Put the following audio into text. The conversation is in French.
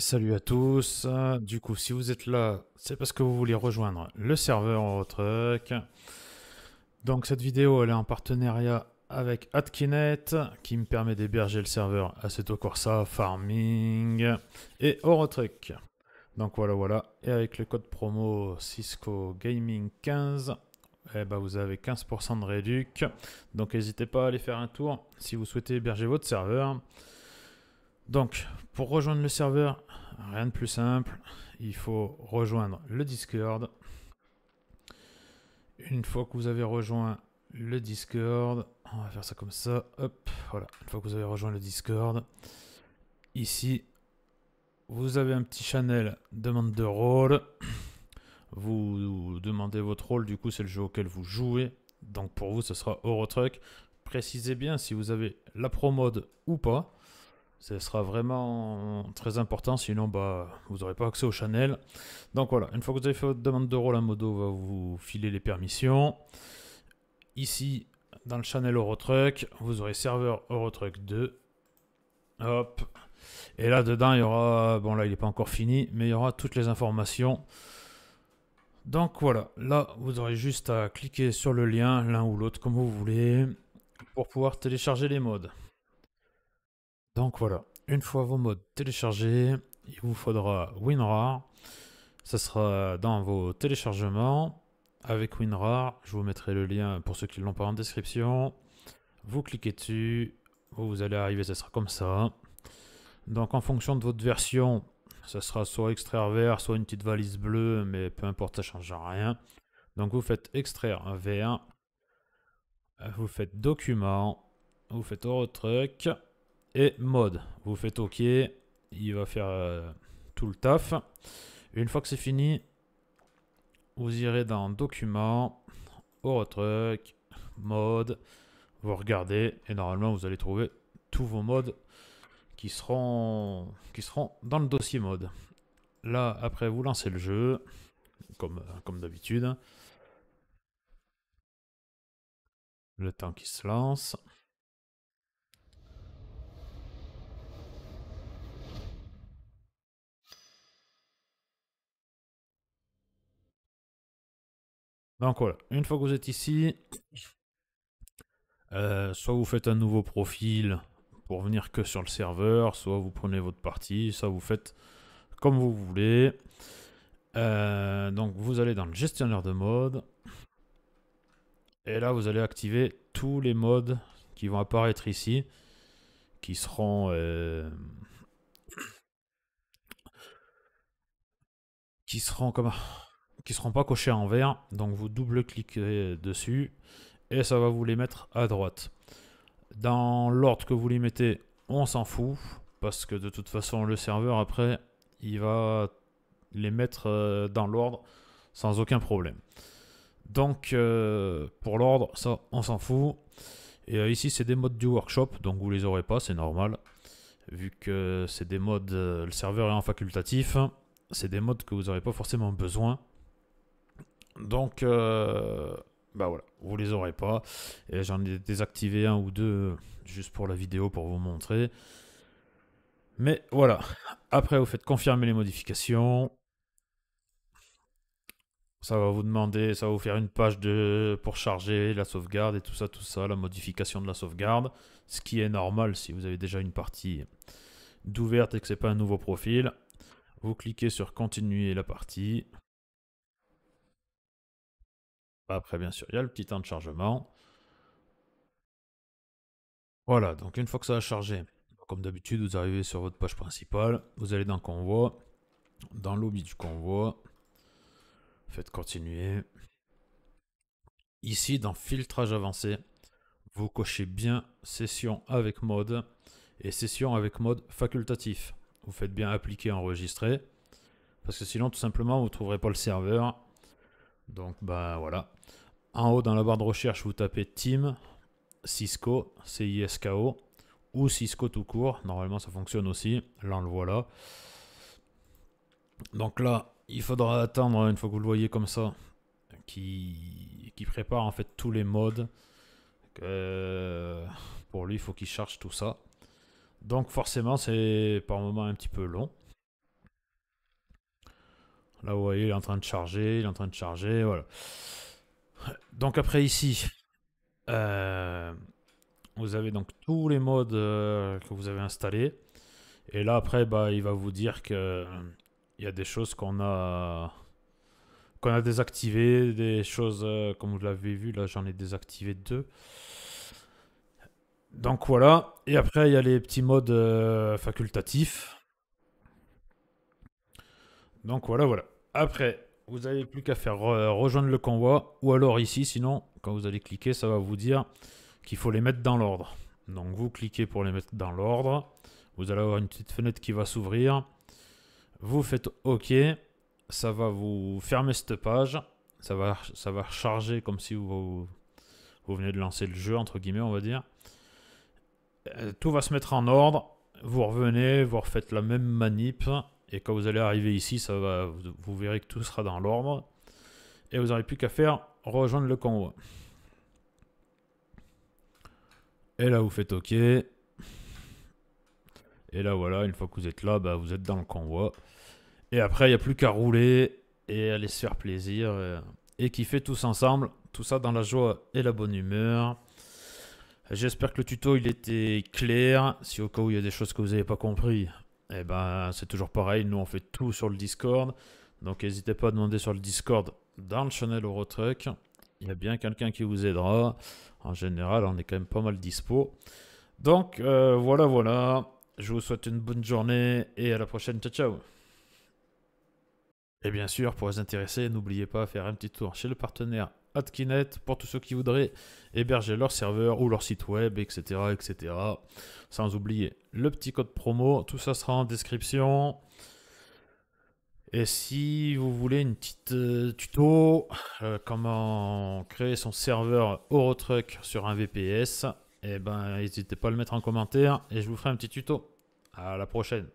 salut à tous. Du coup, si vous êtes là, c'est parce que vous voulez rejoindre le serveur Eurotruck. Donc cette vidéo, elle est en partenariat avec Atkinet, qui me permet d'héberger le serveur Assetto Corsa, Farming et Eurotruck. Donc voilà, voilà. Et avec le code promo Cisco Gaming 15, eh ben vous avez 15% de réduc. Donc n'hésitez pas à aller faire un tour si vous souhaitez héberger votre serveur. Donc pour rejoindre le serveur, rien de plus simple. Il faut rejoindre le Discord. Une fois que vous avez rejoint le Discord, on va faire ça comme ça. Hop, voilà. Une fois que vous avez rejoint le Discord, ici, vous avez un petit channel demande de rôle. Vous demandez votre rôle, du coup, c'est le jeu auquel vous jouez. Donc pour vous, ce sera truck Précisez bien si vous avez la mode ou pas. Ce sera vraiment très important, sinon bah, vous n'aurez pas accès au channel Donc voilà, une fois que vous avez fait votre demande de rôle, la modo va vous filer les permissions. Ici, dans le channel Eurotruck, vous aurez serveur Eurotruck 2. Hop. Et là dedans, il y aura, bon là il n'est pas encore fini, mais il y aura toutes les informations. Donc voilà, là vous aurez juste à cliquer sur le lien, l'un ou l'autre comme vous voulez, pour pouvoir télécharger les modes. Donc voilà, une fois vos modes téléchargés, il vous faudra WinRAR. Ce sera dans vos téléchargements. Avec WinRAR, je vous mettrai le lien pour ceux qui ne l'ont pas en description. Vous cliquez dessus, vous allez arriver, ce sera comme ça. Donc en fonction de votre version, ce sera soit extraire vert, soit une petite valise bleue, mais peu importe, ça ne change rien. Donc vous faites extraire un vert, vous faites document, vous faites truc et mode. Vous faites OK, il va faire euh, tout le taf. Une fois que c'est fini, vous irez dans Documents, Truck Mode, vous regardez et normalement vous allez trouver tous vos modes qui seront, qui seront dans le dossier mode. Là, après, vous lancez le jeu, comme, comme d'habitude. Le temps qui se lance. Donc voilà, une fois que vous êtes ici, euh, soit vous faites un nouveau profil pour venir que sur le serveur, soit vous prenez votre partie, soit vous faites comme vous voulez. Euh, donc vous allez dans le gestionnaire de mode. Et là, vous allez activer tous les modes qui vont apparaître ici, qui seront... Euh, qui seront comment qui seront pas cochés en vert. Donc vous double-cliquez dessus et ça va vous les mettre à droite. Dans l'ordre que vous les mettez, on s'en fout parce que de toute façon le serveur après il va les mettre euh, dans l'ordre sans aucun problème. Donc euh, pour l'ordre, ça on s'en fout. Et euh, ici c'est des modes du workshop, donc vous les aurez pas, c'est normal. Vu que c'est des modes, le serveur est en facultatif, c'est des modes que vous n'aurez pas forcément besoin. Donc, euh, bah voilà, vous les aurez pas. j'en ai désactivé un ou deux euh, juste pour la vidéo, pour vous montrer. Mais voilà, après vous faites confirmer les modifications. Ça va vous demander, ça va vous faire une page de, pour charger la sauvegarde et tout ça, tout ça, la modification de la sauvegarde. Ce qui est normal si vous avez déjà une partie d'ouverte et que ce n'est pas un nouveau profil. Vous cliquez sur continuer la partie. Bah, après, bien sûr, il y a le petit temps de chargement. Voilà, donc une fois que ça a chargé, comme d'habitude, vous arrivez sur votre page principale, vous allez dans Convoi, dans Lobby du Convoi, faites continuer. Ici, dans Filtrage avancé, vous cochez bien Session avec mode et Session avec mode facultatif. Vous faites bien appliquer enregistrer, parce que sinon, tout simplement, vous ne trouverez pas le serveur donc bah voilà. En haut dans la barre de recherche, vous tapez Team Cisco, C-I-S-K-O, ou Cisco tout court. Normalement ça fonctionne aussi. Là on le voit là. Donc là, il faudra attendre, une fois que vous le voyez comme ça, qui, qui prépare en fait tous les modes. pour lui, il faut qu'il charge tout ça. Donc forcément, c'est par moment un petit peu long. Là, vous voyez, il est en train de charger, il est en train de charger, voilà. Donc après ici, euh, vous avez donc tous les modes euh, que vous avez installés. Et là après, bah, il va vous dire que il y a des choses qu'on a qu'on a désactivées, des choses euh, comme vous l'avez vu là, j'en ai désactivé deux. Donc voilà. Et après, il y a les petits modes facultatifs. Donc voilà, voilà. Après, vous n'avez plus qu'à faire rejoindre le convoi ou alors ici, sinon, quand vous allez cliquer, ça va vous dire qu'il faut les mettre dans l'ordre. Donc vous cliquez pour les mettre dans l'ordre. Vous allez avoir une petite fenêtre qui va s'ouvrir. Vous faites OK. Ça va vous fermer cette page. Ça va, ça va charger comme si vous, vous venez de lancer le jeu, entre guillemets, on va dire. Euh, tout va se mettre en ordre. Vous revenez, vous refaites la même manip. Et quand vous allez arriver ici, ça va, vous, verrez que tout sera dans l'ordre. Et vous n'aurez plus qu'à faire rejoindre le convoi. Et là, vous faites OK. Et là, voilà, une fois que vous êtes là, bah, vous êtes dans le convoi. Et après, il n'y a plus qu'à rouler et aller se faire plaisir euh, et, kiffer tous ensemble. Tout ça dans la joie et la bonne humeur. J'espère que le tuto il était clair. Si au cas où il y a des choses que vous n'avez pas compris, eh ben c'est toujours pareil, nous on fait tout sur le Discord. Donc n'hésitez pas à demander sur le Discord dans le channel Eurotruck. Il y a bien quelqu'un qui vous aidera. En général, on est quand même pas mal dispo. Donc euh, voilà, voilà. Je vous souhaite une bonne journée et à la prochaine. Ciao, ciao. Et bien sûr, pour les intéresser n'oubliez pas de faire un petit tour chez le partenaire Atkinet pour tous ceux qui voudraient héberger leur serveur ou leur site web, etc. etc. Sans oublier le petit code promo, tout ça sera en description. Et si vous voulez une petite euh, tuto, euh, comment créer son serveur Eurotruck sur un VPS, et eh ben, n'hésitez pas à le mettre en commentaire et je vous ferai un petit tuto. À la prochaine.